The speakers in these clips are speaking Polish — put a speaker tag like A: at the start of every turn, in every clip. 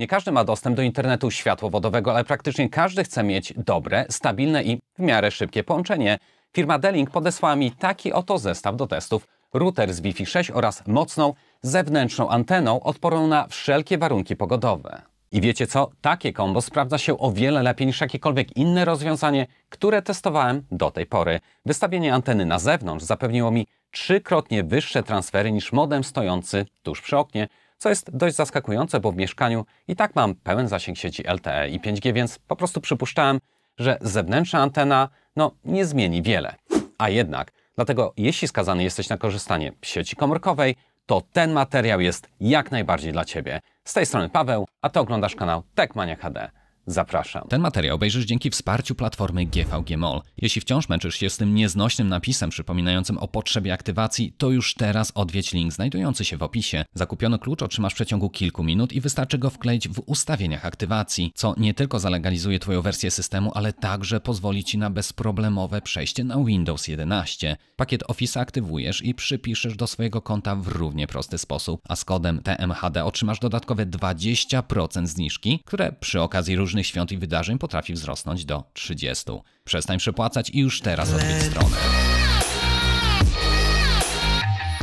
A: Nie każdy ma dostęp do internetu światłowodowego, ale praktycznie każdy chce mieć dobre, stabilne i w miarę szybkie połączenie. Firma Delink podesłała mi taki oto zestaw do testów. Router z Wi-Fi 6 oraz mocną, zewnętrzną anteną odporną na wszelkie warunki pogodowe. I wiecie co? Takie kombo sprawdza się o wiele lepiej niż jakiekolwiek inne rozwiązanie, które testowałem do tej pory. Wystawienie anteny na zewnątrz zapewniło mi trzykrotnie wyższe transfery niż modem stojący tuż przy oknie co jest dość zaskakujące, bo w mieszkaniu i tak mam pełen zasięg sieci LTE i 5G, więc po prostu przypuszczałem, że zewnętrzna antena no, nie zmieni wiele. A jednak, dlatego jeśli skazany jesteś na korzystanie z sieci komórkowej, to ten materiał jest jak najbardziej dla Ciebie. Z tej strony Paweł, a Ty oglądasz kanał Techmania HD. Zapraszam. Ten materiał obejrzysz dzięki wsparciu platformy GVG Mall. Jeśli wciąż męczysz się z tym nieznośnym napisem przypominającym o potrzebie aktywacji, to już teraz odwiedź link znajdujący się w opisie. Zakupiony klucz otrzymasz w przeciągu kilku minut i wystarczy go wkleić w ustawieniach aktywacji, co nie tylko zalegalizuje Twoją wersję systemu, ale także pozwoli Ci na bezproblemowe przejście na Windows 11. Pakiet Office aktywujesz i przypiszesz do swojego konta w równie prosty sposób, a z kodem TMHD otrzymasz dodatkowe 20% zniżki, które przy okazji różnicy różnych świąt i wydarzeń potrafi wzrosnąć do 30. Przestań przepłacać i już teraz odwiedź stronę.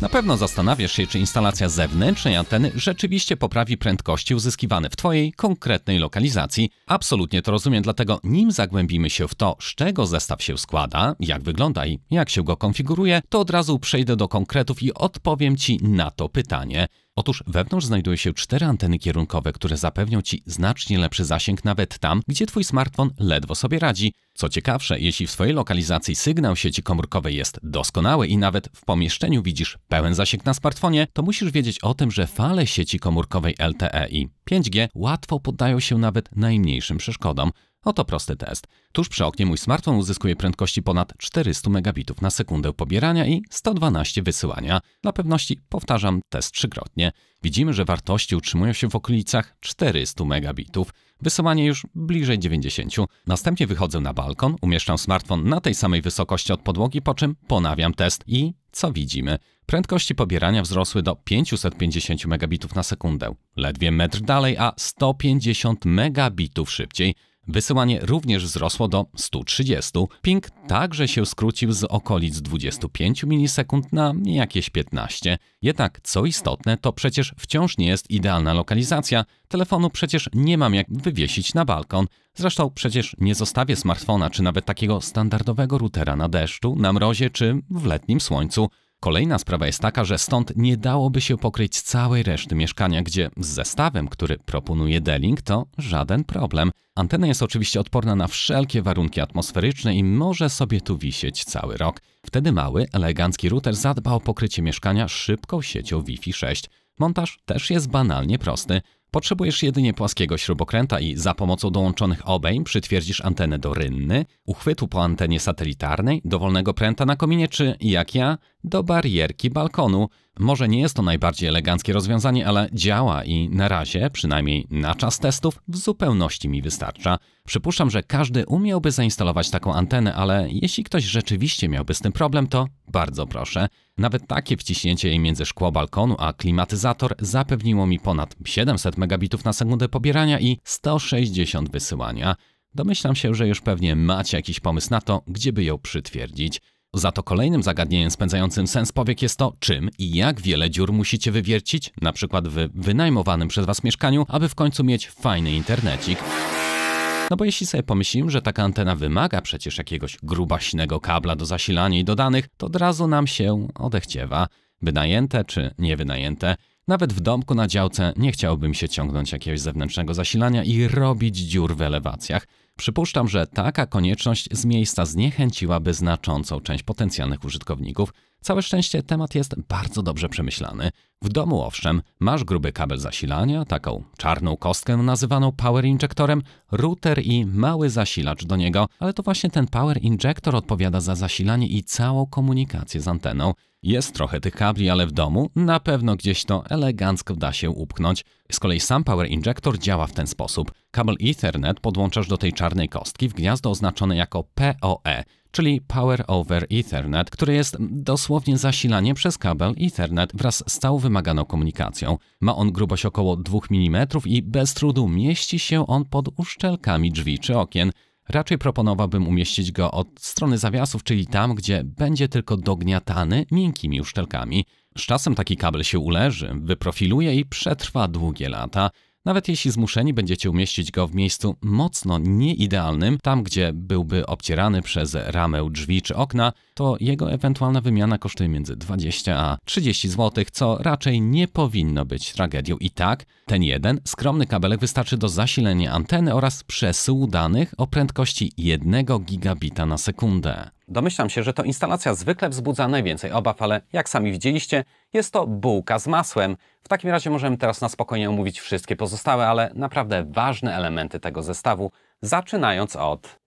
A: Na pewno zastanawiasz się, czy instalacja zewnętrznej anteny rzeczywiście poprawi prędkości uzyskiwane w Twojej konkretnej lokalizacji. Absolutnie to rozumiem, dlatego nim zagłębimy się w to, z czego zestaw się składa, jak wygląda i jak się go konfiguruje, to od razu przejdę do konkretów i odpowiem Ci na to pytanie. Otóż wewnątrz znajduje się cztery anteny kierunkowe, które zapewnią Ci znacznie lepszy zasięg nawet tam, gdzie Twój smartfon ledwo sobie radzi. Co ciekawsze, jeśli w swojej lokalizacji sygnał sieci komórkowej jest doskonały i nawet w pomieszczeniu widzisz pełen zasięg na smartfonie, to musisz wiedzieć o tym, że fale sieci komórkowej LTE i 5G łatwo poddają się nawet najmniejszym przeszkodom. Oto prosty test. Tuż przy oknie mój smartfon uzyskuje prędkości ponad 400 megabitów na sekundę pobierania i 112 wysyłania. Dla pewności powtarzam test trzykrotnie. Widzimy, że wartości utrzymują się w okolicach 400 megabitów. Wysyłanie już bliżej 90. Następnie wychodzę na balkon, umieszczam smartfon na tej samej wysokości od podłogi, po czym ponawiam test i co widzimy? Prędkości pobierania wzrosły do 550 megabitów na sekundę. Ledwie metr dalej, a 150 megabitów szybciej. Wysyłanie również wzrosło do 130. Ping także się skrócił z okolic 25 milisekund na jakieś 15. Jednak co istotne, to przecież wciąż nie jest idealna lokalizacja. Telefonu przecież nie mam jak wywiesić na balkon. Zresztą przecież nie zostawię smartfona czy nawet takiego standardowego routera na deszczu, na mrozie czy w letnim słońcu. Kolejna sprawa jest taka, że stąd nie dałoby się pokryć całej reszty mieszkania, gdzie z zestawem, który proponuje Delling, to żaden problem. Antena jest oczywiście odporna na wszelkie warunki atmosferyczne i może sobie tu wisieć cały rok. Wtedy mały, elegancki router zadba o pokrycie mieszkania szybką siecią Wi-Fi 6. Montaż też jest banalnie prosty. Potrzebujesz jedynie płaskiego śrubokręta i za pomocą dołączonych obejm przytwierdzisz antenę do rynny, uchwytu po antenie satelitarnej, dowolnego pręta na kominie czy, jak ja, do barierki balkonu, może nie jest to najbardziej eleganckie rozwiązanie, ale działa i na razie, przynajmniej na czas testów, w zupełności mi wystarcza. Przypuszczam, że każdy umiałby zainstalować taką antenę, ale jeśli ktoś rzeczywiście miałby z tym problem, to bardzo proszę. Nawet takie wciśnięcie jej między szkło balkonu a klimatyzator zapewniło mi ponad 700 megabitów na sekundę pobierania i 160 wysyłania. Domyślam się, że już pewnie macie jakiś pomysł na to, gdzie by ją przytwierdzić. Za to kolejnym zagadnieniem spędzającym sens powiek jest to, czym i jak wiele dziur musicie wywiercić, na przykład w wynajmowanym przez Was mieszkaniu, aby w końcu mieć fajny internecik. No bo jeśli sobie pomyślimy, że taka antena wymaga przecież jakiegoś grubaśnego kabla do zasilania i do danych, to od razu nam się odechciewa. Wynajęte czy niewynajęte. Nawet w domku na działce nie chciałbym się ciągnąć jakiegoś zewnętrznego zasilania i robić dziur w elewacjach. Przypuszczam, że taka konieczność z miejsca zniechęciłaby znaczącą część potencjalnych użytkowników. Całe szczęście temat jest bardzo dobrze przemyślany. W domu owszem, masz gruby kabel zasilania, taką czarną kostkę nazywaną power injektorem, router i mały zasilacz do niego, ale to właśnie ten power injector odpowiada za zasilanie i całą komunikację z anteną. Jest trochę tych kabli, ale w domu na pewno gdzieś to elegancko da się upchnąć. Z kolei sam power injector działa w ten sposób. Kabel Ethernet podłączasz do tej czarnej kostki w gniazdo oznaczone jako PoE, czyli Power over Ethernet, które jest dosłownie zasilanie przez kabel Ethernet wraz z całą wymaganą komunikacją. Ma on grubość około 2 mm i bez trudu mieści się on pod uszczelkami drzwi czy okien. Raczej proponowałbym umieścić go od strony zawiasów, czyli tam, gdzie będzie tylko dogniatany miękkimi uszczelkami. Z czasem taki kabel się uleży, wyprofiluje i przetrwa długie lata. Nawet jeśli zmuszeni będziecie umieścić go w miejscu mocno nieidealnym, tam gdzie byłby obcierany przez ramę drzwi czy okna, to jego ewentualna wymiana kosztuje między 20 a 30 zł, co raczej nie powinno być tragedią. I tak, ten jeden skromny kabelek wystarczy do zasilenia anteny oraz przesyłu danych o prędkości 1 gigabita na sekundę. Domyślam się, że to instalacja zwykle wzbudza najwięcej obaw, ale jak sami widzieliście, jest to bułka z masłem. W takim razie możemy teraz na spokojnie omówić wszystkie pozostałe, ale naprawdę ważne elementy tego zestawu, zaczynając od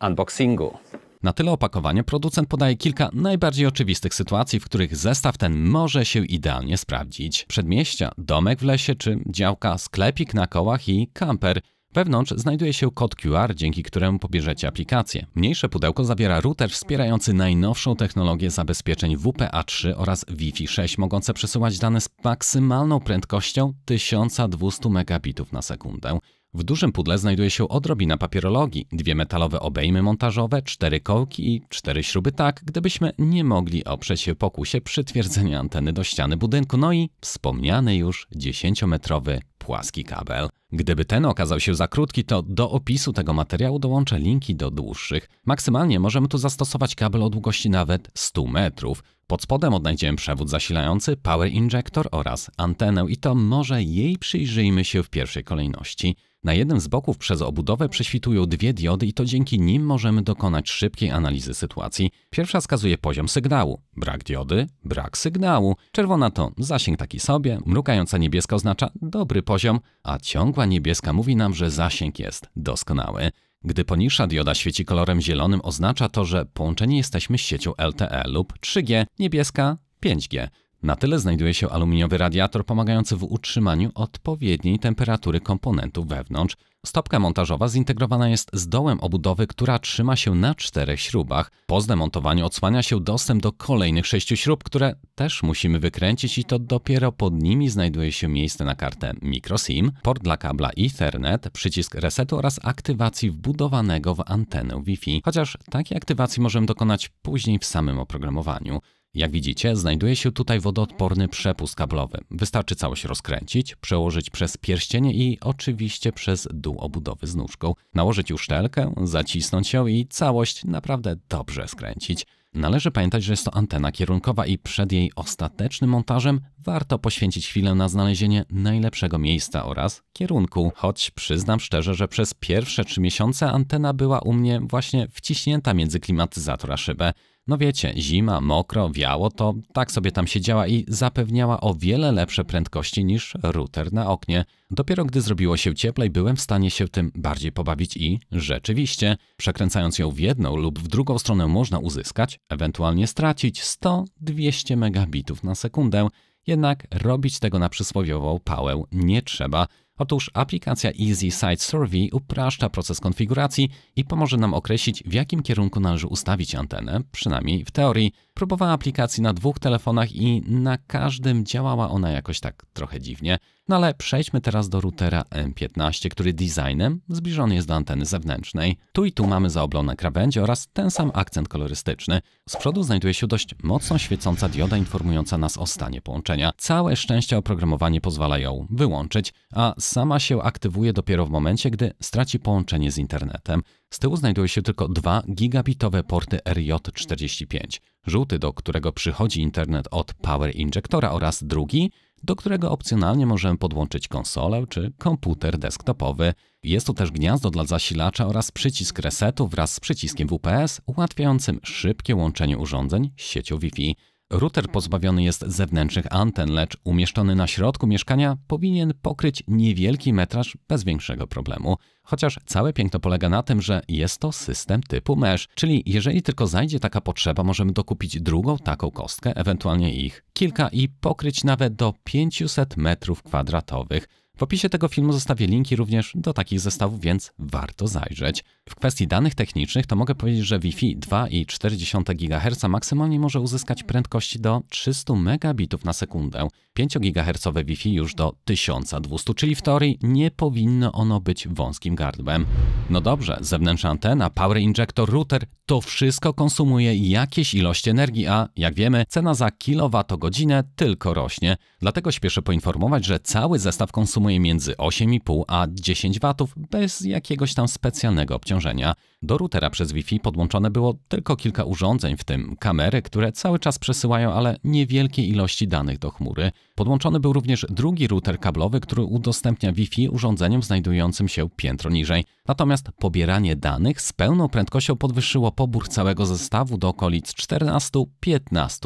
A: unboxingu. Na tyle opakowania producent podaje kilka najbardziej oczywistych sytuacji, w których zestaw ten może się idealnie sprawdzić. Przedmieścia, domek w lesie czy działka, sklepik na kołach i kamper – Wewnątrz znajduje się kod QR, dzięki któremu pobierzecie aplikację. Mniejsze pudełko zawiera router wspierający najnowszą technologię zabezpieczeń WPA3 oraz Wi-Fi 6, mogące przesyłać dane z maksymalną prędkością 1200 megabitów na sekundę. W dużym pudle znajduje się odrobina papierologii, dwie metalowe obejmy montażowe, cztery kołki i cztery śruby tak, gdybyśmy nie mogli oprzeć się pokusie przytwierdzenia anteny do ściany budynku, no i wspomniany już 10-metrowy płaski kabel. Gdyby ten okazał się za krótki, to do opisu tego materiału dołączę linki do dłuższych. Maksymalnie możemy tu zastosować kabel o długości nawet 100 metrów. Pod spodem odnajdziemy przewód zasilający, power injector oraz antenę i to może jej przyjrzyjmy się w pierwszej kolejności. Na jednym z boków przez obudowę prześwitują dwie diody i to dzięki nim możemy dokonać szybkiej analizy sytuacji. Pierwsza skazuje poziom sygnału. Brak diody, brak sygnału. Czerwona to zasięg taki sobie, mrukająca niebieska oznacza dobry poziom, a ciągła niebieska mówi nam, że zasięg jest doskonały. Gdy poniższa dioda świeci kolorem zielonym, oznacza to, że połączeni jesteśmy z siecią LTE lub 3G, niebieska 5G. Na tyle znajduje się aluminiowy radiator pomagający w utrzymaniu odpowiedniej temperatury komponentów wewnątrz. Stopka montażowa zintegrowana jest z dołem obudowy, która trzyma się na czterech śrubach. Po zdemontowaniu odsłania się dostęp do kolejnych sześciu śrub, które też musimy wykręcić i to dopiero pod nimi znajduje się miejsce na kartę microSIM, port dla kabla Ethernet, przycisk resetu oraz aktywacji wbudowanego w antenę Wi-Fi, chociaż takiej aktywacji możemy dokonać później w samym oprogramowaniu. Jak widzicie, znajduje się tutaj wodoodporny przepust kablowy. Wystarczy całość rozkręcić, przełożyć przez pierścienie i oczywiście przez dół obudowy z nóżką. Nałożyć już szelkę, zacisnąć ją i całość naprawdę dobrze skręcić. Należy pamiętać, że jest to antena kierunkowa i przed jej ostatecznym montażem warto poświęcić chwilę na znalezienie najlepszego miejsca oraz kierunku. Choć przyznam szczerze, że przez pierwsze trzy miesiące antena była u mnie właśnie wciśnięta między klimatyzator a szybę. No wiecie, zima, mokro, wiało, to tak sobie tam siedziała i zapewniała o wiele lepsze prędkości niż router na oknie. Dopiero gdy zrobiło się cieplej, byłem w stanie się tym bardziej pobawić i rzeczywiście, przekręcając ją w jedną lub w drugą stronę można uzyskać, ewentualnie stracić 100-200 megabitów na sekundę. Jednak robić tego na przysłowiową pałę nie trzeba – Otóż aplikacja Easy Site Survey upraszcza proces konfiguracji i pomoże nam określić, w jakim kierunku należy ustawić antenę, przynajmniej w teorii. Próbowała aplikacji na dwóch telefonach i na każdym działała ona jakoś tak trochę dziwnie. No ale przejdźmy teraz do routera M15, który designem zbliżony jest do anteny zewnętrznej. Tu i tu mamy zaoblone krawędzie oraz ten sam akcent kolorystyczny. Z przodu znajduje się dość mocno świecąca dioda informująca nas o stanie połączenia. Całe szczęście oprogramowanie pozwala ją wyłączyć, a sama się aktywuje dopiero w momencie, gdy straci połączenie z internetem. Z tyłu znajduje się tylko dwa gigabitowe porty RJ45. Żółty, do którego przychodzi internet od power injektora oraz drugi, do którego opcjonalnie możemy podłączyć konsolę czy komputer desktopowy. Jest tu też gniazdo dla zasilacza oraz przycisk resetu wraz z przyciskiem WPS ułatwiającym szybkie łączenie urządzeń z siecią Wi-Fi. Router pozbawiony jest zewnętrznych anten, lecz umieszczony na środku mieszkania powinien pokryć niewielki metraż bez większego problemu. Chociaż całe piękno polega na tym, że jest to system typu mesh, czyli jeżeli tylko zajdzie taka potrzeba, możemy dokupić drugą taką kostkę, ewentualnie ich kilka i pokryć nawet do 500 metrów kwadratowych. W opisie tego filmu zostawię linki również do takich zestawów, więc warto zajrzeć. W kwestii danych technicznych to mogę powiedzieć, że Wi-Fi 2,4 GHz maksymalnie może uzyskać prędkości do 300 megabitów na sekundę. 5 GHz Wi-Fi już do 1200, czyli w teorii nie powinno ono być wąskim gardłem. No dobrze, zewnętrzna antena, power injector, router, to wszystko konsumuje jakieś ilości energii, a jak wiemy, cena za kilowatogodzinę tylko rośnie. Dlatego śpieszę poinformować, że cały zestaw konsumuje utrzymuje między 8,5 a 10 W bez jakiegoś tam specjalnego obciążenia. Do routera przez Wi-Fi podłączone było tylko kilka urządzeń, w tym kamery, które cały czas przesyłają, ale niewielkie ilości danych do chmury. Podłączony był również drugi router kablowy, który udostępnia Wi-Fi urządzeniom znajdującym się piętro niżej. Natomiast pobieranie danych z pełną prędkością podwyższyło pobór całego zestawu do okolic 14-15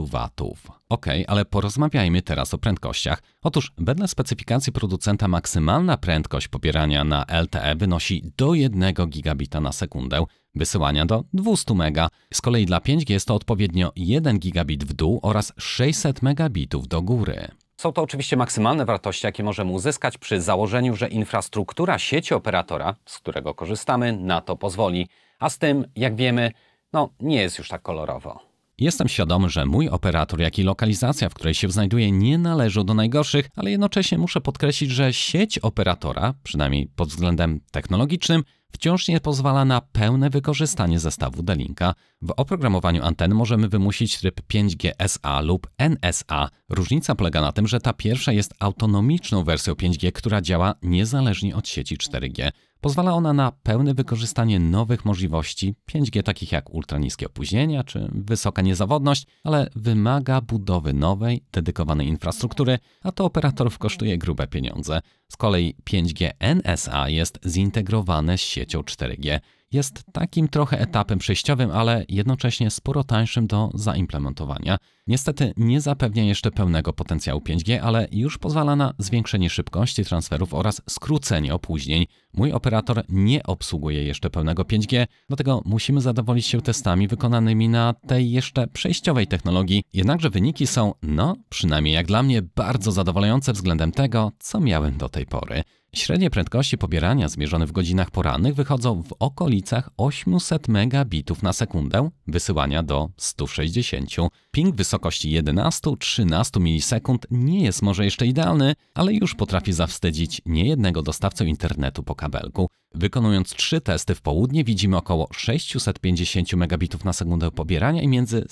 A: watów. Ok, ale porozmawiajmy teraz o prędkościach. Otóż wedle specyfikacji producenta maksymalna prędkość pobierania na LTE wynosi do 1 gigabita na sekundę wysyłania do 200 MB. Z kolei dla 5G jest to odpowiednio 1 gigabit w dół oraz 600 megabitów do góry. Są to oczywiście maksymalne wartości, jakie możemy uzyskać przy założeniu, że infrastruktura sieci operatora, z którego korzystamy, na to pozwoli. A z tym, jak wiemy, no nie jest już tak kolorowo. Jestem świadom, że mój operator, jak i lokalizacja, w której się znajduję, nie należą do najgorszych, ale jednocześnie muszę podkreślić, że sieć operatora, przynajmniej pod względem technologicznym, wciąż nie pozwala na pełne wykorzystanie zestawu D-Linka. W oprogramowaniu anten możemy wymusić tryb 5G SA lub NSA. Różnica polega na tym, że ta pierwsza jest autonomiczną wersją 5G, która działa niezależnie od sieci 4G. Pozwala ona na pełne wykorzystanie nowych możliwości 5G, takich jak ultraniskie opóźnienia czy wysoka niezawodność, ale wymaga budowy nowej, dedykowanej infrastruktury, a to operatorów kosztuje grube pieniądze. Z kolei 5G NSA jest zintegrowane z siecią 4G, jest takim trochę etapem przejściowym, ale jednocześnie sporo tańszym do zaimplementowania. Niestety nie zapewnia jeszcze pełnego potencjału 5G, ale już pozwala na zwiększenie szybkości transferów oraz skrócenie opóźnień. Mój operator nie obsługuje jeszcze pełnego 5G, dlatego musimy zadowolić się testami wykonanymi na tej jeszcze przejściowej technologii. Jednakże wyniki są, no przynajmniej jak dla mnie, bardzo zadowalające względem tego, co miałem do tej pory. Średnie prędkości pobierania zmierzone w godzinach porannych wychodzą w okolicach 800 megabitów na sekundę, wysyłania do 160. Ping wysokości 11-13 milisekund nie jest może jeszcze idealny, ale już potrafi zawstydzić niejednego dostawcę internetu po kabelku. Wykonując trzy testy w południe widzimy około 650 megabitów na sekundę pobierania i między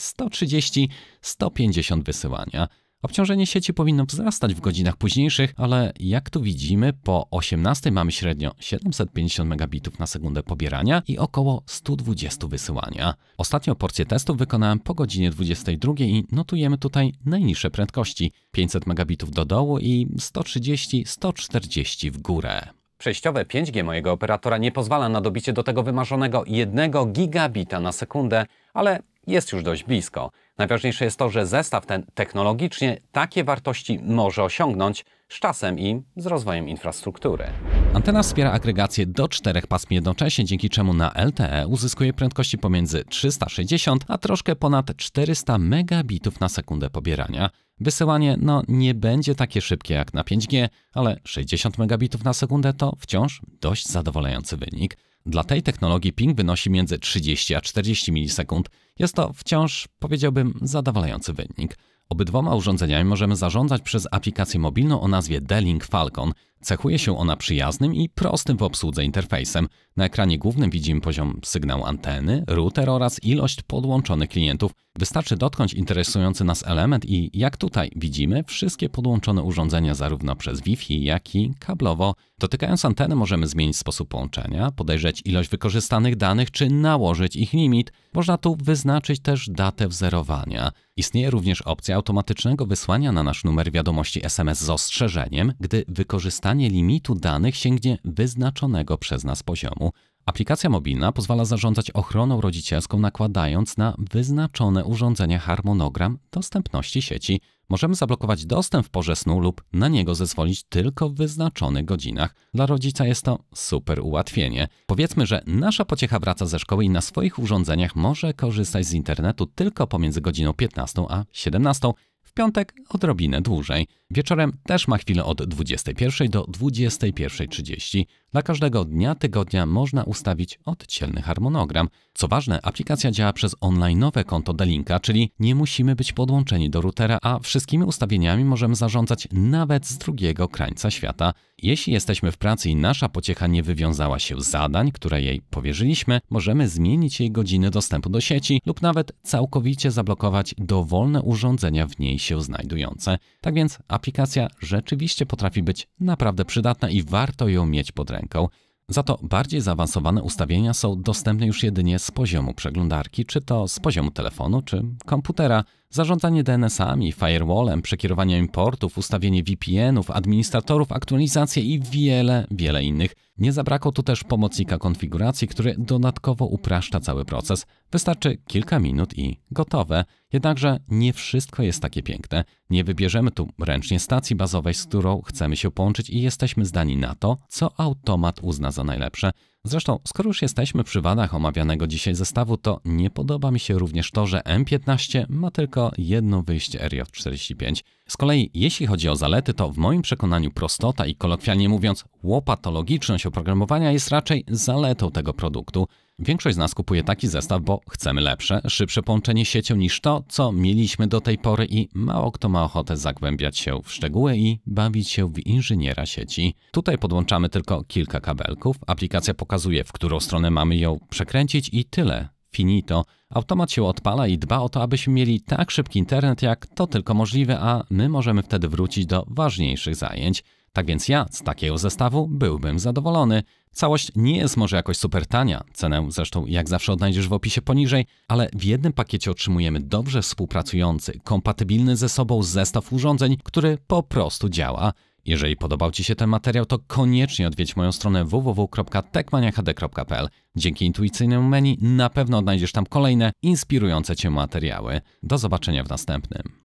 A: 130-150 wysyłania. Obciążenie sieci powinno wzrastać w godzinach późniejszych, ale jak tu widzimy, po 18 mamy średnio 750 megabitów na sekundę pobierania i około 120 wysyłania. Ostatnią porcję testów wykonałem po godzinie 22 i notujemy tutaj najniższe prędkości 500 megabitów do dołu i 130-140 w górę. Przejściowe 5G mojego operatora nie pozwala na dobicie do tego wymarzonego 1 gigabita na sekundę, ale jest już dość blisko. Najważniejsze jest to, że zestaw ten technologicznie takie wartości może osiągnąć z czasem i z rozwojem infrastruktury. Antena wspiera agregację do czterech pasm jednocześnie, dzięki czemu na LTE uzyskuje prędkości pomiędzy 360 a troszkę ponad 400 megabitów na sekundę pobierania. Wysyłanie no nie będzie takie szybkie jak na 5G, ale 60 megabitów na sekundę to wciąż dość zadowalający wynik. Dla tej technologii ping wynosi między 30 a 40 milisekund. Jest to wciąż, powiedziałbym, zadowalający wynik. Obydwoma urządzeniami możemy zarządzać przez aplikację mobilną o nazwie D-Link Falcon. Cechuje się ona przyjaznym i prostym w obsłudze interfejsem. Na ekranie głównym widzimy poziom sygnału anteny, router oraz ilość podłączonych klientów. Wystarczy dotknąć interesujący nas element i jak tutaj widzimy, wszystkie podłączone urządzenia zarówno przez Wi-Fi, jak i kablowo. Dotykając anteny możemy zmienić sposób połączenia, podejrzeć ilość wykorzystanych danych czy nałożyć ich limit. Można tu wyznaczyć też datę wzerowania. Istnieje również opcja automatycznego wysłania na nasz numer wiadomości SMS z ostrzeżeniem, gdy wykorzystanie limitu danych sięgnie wyznaczonego przez nas poziomu, Aplikacja mobilna pozwala zarządzać ochroną rodzicielską, nakładając na wyznaczone urządzenie harmonogram dostępności sieci. Możemy zablokować dostęp w porze snu lub na niego zezwolić tylko w wyznaczonych godzinach. Dla rodzica jest to super ułatwienie. Powiedzmy, że nasza pociecha wraca ze szkoły i na swoich urządzeniach może korzystać z internetu tylko pomiędzy godziną 15 a 17 piątek odrobinę dłużej. Wieczorem też ma chwilę od 21 do 21.30. Dla każdego dnia tygodnia można ustawić oddzielny harmonogram. Co ważne, aplikacja działa przez online'owe konto Delinka, czyli nie musimy być podłączeni do routera, a wszystkimi ustawieniami możemy zarządzać nawet z drugiego krańca świata. Jeśli jesteśmy w pracy i nasza pociecha nie wywiązała się z zadań, które jej powierzyliśmy, możemy zmienić jej godziny dostępu do sieci lub nawet całkowicie zablokować dowolne urządzenia w niej się znajdujące. Tak więc aplikacja rzeczywiście potrafi być naprawdę przydatna i warto ją mieć pod ręką. Za to bardziej zaawansowane ustawienia są dostępne już jedynie z poziomu przeglądarki, czy to z poziomu telefonu, czy komputera. Zarządzanie DNS-ami, firewallem, przekierowanie importów, ustawienie VPN-ów, administratorów, aktualizacje i wiele, wiele innych. Nie zabrakło tu też pomocnika konfiguracji, który dodatkowo upraszcza cały proces. Wystarczy kilka minut i gotowe. Jednakże nie wszystko jest takie piękne. Nie wybierzemy tu ręcznie stacji bazowej, z którą chcemy się połączyć i jesteśmy zdani na to, co automat uzna za najlepsze. Zresztą, skoro już jesteśmy przy wadach omawianego dzisiaj zestawu, to nie podoba mi się również to, że M15 ma tylko jedno wyjście RJ45. Z kolei, jeśli chodzi o zalety, to w moim przekonaniu prostota i kolokwialnie mówiąc łopatologiczność oprogramowania jest raczej zaletą tego produktu. Większość z nas kupuje taki zestaw, bo chcemy lepsze, szybsze połączenie siecią niż to, co mieliśmy do tej pory i mało kto ma ochotę zagłębiać się w szczegóły i bawić się w inżyniera sieci. Tutaj podłączamy tylko kilka kabelków, aplikacja pokazuje, w którą stronę mamy ją przekręcić i tyle. Finito. Automat się odpala i dba o to, abyśmy mieli tak szybki internet, jak to tylko możliwe, a my możemy wtedy wrócić do ważniejszych zajęć. Tak więc ja z takiego zestawu byłbym zadowolony. Całość nie jest może jakoś super tania, cenę zresztą jak zawsze odnajdziesz w opisie poniżej, ale w jednym pakiecie otrzymujemy dobrze współpracujący, kompatybilny ze sobą zestaw urządzeń, który po prostu działa. Jeżeli podobał Ci się ten materiał, to koniecznie odwiedź moją stronę www.tekmaniahd.pl. Dzięki intuicyjnemu menu na pewno odnajdziesz tam kolejne inspirujące Cię materiały. Do zobaczenia w następnym.